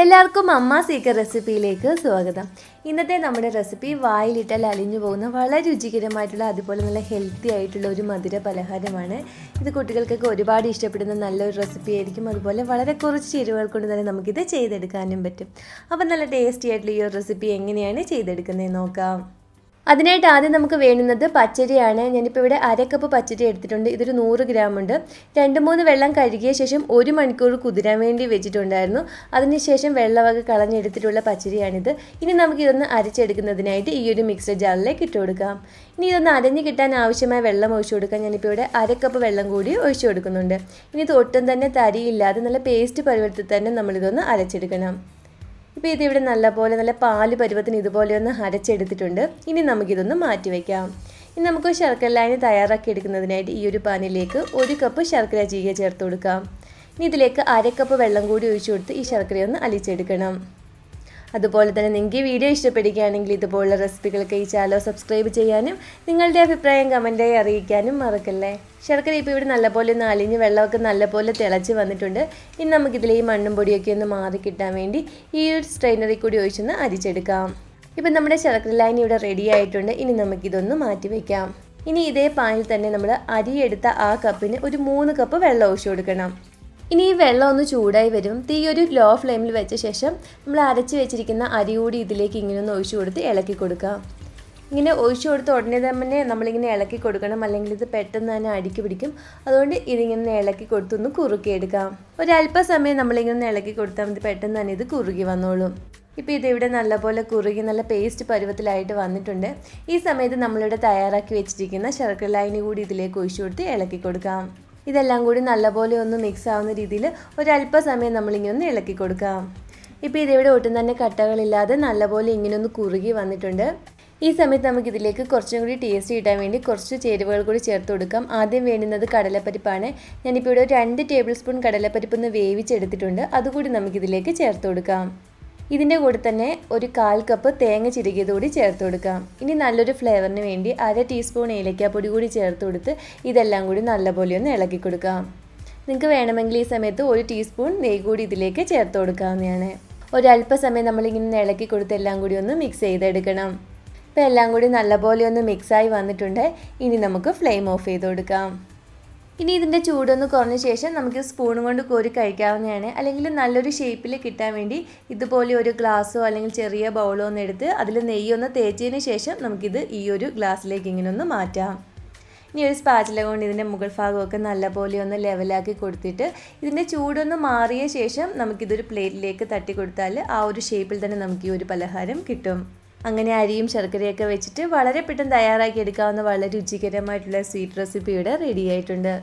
എല്ലാവർക്കും അമ്മ സീക്കർ റെസിപ്പിയിലേക്ക് സ്വാഗതം ഇന്നത്തെ നമ്മുടെ റെസിപ്പി വായിലിട്ടാൽ അലിഞ്ഞു പോകുന്ന വളരെ രുചികരമായിട്ടുള്ള അതുപോലെ നല്ല ഹെൽത്തി ആയിട്ടുള്ള ഒരു മധുര പലഹാരമാണ് ഇത് കുട്ടികൾക്കൊക്കെ ഒരുപാട് ഇഷ്ടപ്പെടുന്ന നല്ലൊരു റെസിപ്പി ആയിരിക്കും അതുപോലെ വളരെ കുറച്ച് ചേരുവകൾ കൊണ്ട് തന്നെ നമുക്കിത് ചെയ്തെടുക്കാനും പറ്റും അപ്പോൾ നല്ല ടേസ്റ്റി ആയിട്ടുള്ള ഈ ഒരു റെസിപ്പി എങ്ങനെയാണ് ചെയ്തെടുക്കുന്നത് നോക്കാം അതിനായിട്ട് ആദ്യം നമുക്ക് വേണ്ടുന്നത് പച്ചരിയാണ് ഞാനിപ്പോൾ ഇവിടെ അര കപ്പ് പച്ചരി എടുത്തിട്ടുണ്ട് ഇതൊരു നൂറ് ഗ്രാം ഉണ്ട് രണ്ട് മൂന്ന് വെള്ളം കഴുകിയ ശേഷം ഒരു മണിക്കൂർ കുതിരാൻ വേണ്ടി വെച്ചിട്ടുണ്ടായിരുന്നു അതിനുശേഷം വെള്ളവക കളഞ്ഞെടുത്തിട്ടുള്ള പച്ചരിയാണിത് ഇനി നമുക്കിതൊന്ന് അരച്ചെടുക്കുന്നതിനായിട്ട് ഈ ഒരു മിക്സർ ജാറിലേക്ക് ഇട്ടുകൊടുക്കാം കൊടുക്കാം ഇനി ഇതൊന്ന് അരഞ്ഞ് കിട്ടാൻ ആവശ്യമായ വെള്ളം ഒഴിച്ചു കൊടുക്കാൻ ഞാനിപ്പോൾ ഇവിടെ അര കപ്പ് വെള്ളം കൂടി ഒഴിച്ചു കൊടുക്കുന്നുണ്ട് ഇനി ഇത് ഒട്ടും തന്നെ തരിയില്ലാതെ നല്ല പേസ്റ്റ് പരുവത്തിൽ തന്നെ നമ്മളിതൊന്ന് അരച്ചെടുക്കണം ഇപ്പോൾ ഇതിവിടെ നല്ലപോലെ നല്ല പാല് പരുവത്തിന് ഇതുപോലെ ഒന്ന് അരച്ചെടുത്തിട്ടുണ്ട് ഇനി നമുക്കിതൊന്ന് മാറ്റി വയ്ക്കാം ഇനി നമുക്ക് ശർക്കര ലൈന് തയ്യാറാക്കി എടുക്കുന്നതിനായിട്ട് ഈ ഒരു പാനിലേക്ക് ഒരു കപ്പ് ശർക്കര ചീക ചേർത്ത് കൊടുക്കാം ഇനി ഇതിലേക്ക് അര കപ്പ് വെള്ളം കൂടി ഒഴിച്ചു കൊടുത്ത് ഈ ശർക്കര ഒന്ന് അലിച്ചെടുക്കണം അതുപോലെ തന്നെ നിങ്ങൾക്ക് ഈ വീഡിയോ ഇഷ്ടപ്പെടുകയാണെങ്കിൽ ഇതുപോലുള്ള റെസിപ്പികൾക്ക് ഈ ചാനൽ സബ്സ്ക്രൈബ് ചെയ്യാനും നിങ്ങളുടെ അഭിപ്രായം കമൻറ്റായി അറിയിക്കാനും മറക്കല്ലേ ശർക്കര ഇപ്പോൾ ഇവിടെ നല്ലപോലെ ഒന്ന് അലിഞ്ഞ് വെള്ളമൊക്കെ നല്ലപോലെ തിളച്ച് വന്നിട്ടുണ്ട് ഇനി നമുക്കിതിൽ ഈ മണ്ണും പൊടിയൊക്കെ ഒന്ന് മാറി കിട്ടാൻ വേണ്ടി ഈ ഒരു സ്ട്രെയിനറിൽ കൂടി ഒഴിച്ചൊന്ന് അരിച്ചെടുക്കാം ഇപ്പം നമ്മുടെ ശർക്കര ലൈൻ ഇവിടെ റെഡി ആയിട്ടുണ്ട് ഇനി നമുക്കിതൊന്ന് മാറ്റി വയ്ക്കാം ഇനി ഇതേ പാനിൽ തന്നെ നമ്മൾ അരിയെടുത്ത ആ കപ്പിന് ഒരു മൂന്ന് കപ്പ് വെള്ളം ഒഴിച്ചു കൊടുക്കണം ഇനി ഈ വെള്ളം ഒന്ന് ചൂടായി വരും തീ ഒരു ലോ ഫ്ലെയിമിൽ വെച്ച ശേഷം നമ്മൾ അരച്ച് വെച്ചിരിക്കുന്ന അരി കൂടി ഇതിലേക്ക് ഇങ്ങനെ ഒന്ന് ഒഴിച്ചു കൊടുത്ത് ഇളക്കി കൊടുക്കുക ഇങ്ങനെ ഒഴിച്ചു കൊടുത്ത് ഉടനെ തന്നെ നമ്മളിങ്ങനെ ഇളക്കി കൊടുക്കണം അല്ലെങ്കിൽ ഇത് പെട്ടെന്ന് തന്നെ അടിക്ക് പിടിക്കും അതുകൊണ്ട് ഇതിങ്ങനെ ഇളക്കി കൊടുത്തൊന്ന് കുറുക്കിയെടുക്കാം ഒരല്പസമയം നമ്മളിങ്ങനെ ഇളക്കി കൊടുത്താൽ മതി പെട്ടെന്ന് തന്നെ ഇത് കുറുകി വന്നോളും ഇപ്പോൾ ഇതിവിടെ നല്ലപോലെ കുറുകി നല്ല പേസ്റ്റ് പരുവത്തിലായിട്ട് വന്നിട്ടുണ്ട് ഈ സമയത്ത് നമ്മളിവിടെ തയ്യാറാക്കി വെച്ചിരിക്കുന്ന ശർക്കര ലൈനി കൂടി ഇതിലേക്ക് ഒഴിച്ചു കൊടുത്ത് ഇളക്കി കൊടുക്കാം ഇതെല്ലാം കൂടി നല്ലപോലെ ഒന്ന് മിക്സ് ആവുന്ന രീതിയിൽ ഒരല്പസമയം നമ്മളിങ്ങനെ ഒന്ന് ഇളക്കി കൊടുക്കാം ഇപ്പോൾ ഇതിവിടെ ഒട്ടും തന്നെ കട്ടകളില്ലാതെ നല്ലപോലെ ഇങ്ങനെ ഒന്ന് കുറുകി വന്നിട്ടുണ്ട് ഈ സമയത്ത് നമുക്ക് ഇതിലേക്ക് കുറച്ചും കൂടി ടേസ്റ്റ് കിട്ടാൻ വേണ്ടി കുറച്ച് ചേരുവകൾ കൂടി ചേർത്ത് കൊടുക്കാം ആദ്യം വേണ്ടുന്നത് കടലപ്പരിപ്പാണ് ഞാനിപ്പോൾ ഇവിടെ രണ്ട് ടേബിൾ സ്പൂൺ കടലപ്പരിപ്പ് ഒന്ന് വേവിച്ചെടുത്തിട്ടുണ്ട് അതുകൂടി നമുക്കിതിലേക്ക് ചേർത്ത് കൊടുക്കാം ഇതിൻ്റെ കൂടെ തന്നെ ഒരു കാൽ കപ്പ് തേങ്ങ ചിരുകിയത് കൂടി ചേർത്ത് കൊടുക്കാം ഇനി നല്ലൊരു ഫ്ലേവറിന് വേണ്ടി അര ടീസ്പൂൺ ഏലക്കാപ്പൊടി കൂടി ചേർത്ത് കൊടുത്ത് ഇതെല്ലാം കൂടി നല്ലപോലെ ഒന്ന് ഇളക്കി കൊടുക്കാം നിങ്ങൾക്ക് വേണമെങ്കിൽ ഈ സമയത്ത് ഒരു ടീസ്പൂൺ നെയ്യ് കൂടി ഇതിലേക്ക് ചേർത്ത് കൊടുക്കാവുന്നതാണ് ഒരല്പസമയം നമ്മളിങ്ങനെ ഇളക്കി കൊടുത്ത് എല്ലാം കൂടി ഒന്ന് മിക്സ് ചെയ്തെടുക്കണം ഇപ്പോൾ എല്ലാം കൂടി നല്ലപോലെ ഒന്ന് മിക്സായി വന്നിട്ടുണ്ട് ഇനി നമുക്ക് ഫ്ലെയിം ഓഫ് ചെയ്ത് കൊടുക്കാം ഇനി ഇതിൻ്റെ ചൂടൊന്ന് കുറഞ്ഞ ശേഷം നമുക്ക് സ്പൂൺ കൊണ്ട് കോരി കഴിക്കാവുന്നതാണ് അല്ലെങ്കിൽ നല്ലൊരു ഷേപ്പിൽ കിട്ടാൻ വേണ്ടി ഇതുപോലെ ഒരു ഗ്ലാസ്സോ അല്ലെങ്കിൽ ചെറിയ ബൗളോ ഒന്ന് എടുത്ത് അതിൽ നെയ്യൊന്ന് തേച്ചതിന് ശേഷം നമുക്കിത് ഈ ഒരു ഗ്ലാസ്സിലേക്ക് ഇങ്ങനെ ഒന്ന് മാറ്റാം ഇനി ഒരു സ്പാച്ചില കൊണ്ട് ഇതിൻ്റെ മുകൾ ഭാഗമൊക്കെ നല്ലപോലെ ഒന്ന് ലെവലാക്കി കൊടുത്തിട്ട് ഇതിൻ്റെ ചൂടൊന്ന് മാറിയ ശേഷം നമുക്കിതൊരു പ്ലേറ്റിലേക്ക് തട്ടി കൊടുത്താൽ ആ ഒരു ഷേപ്പിൽ തന്നെ നമുക്ക് ഈ ഒരു പലഹാരം കിട്ടും അങ്ങനെ അരിയും ശർക്കരയൊക്കെ വെച്ചിട്ട് വളരെ പെട്ടെന്ന് തയ്യാറാക്കി എടുക്കാവുന്ന വളരെ രുചികരമായിട്ടുള്ള സ്വീറ്റ് റെസിപ്പിയുടെ റെഡി ആയിട്ടുണ്ട്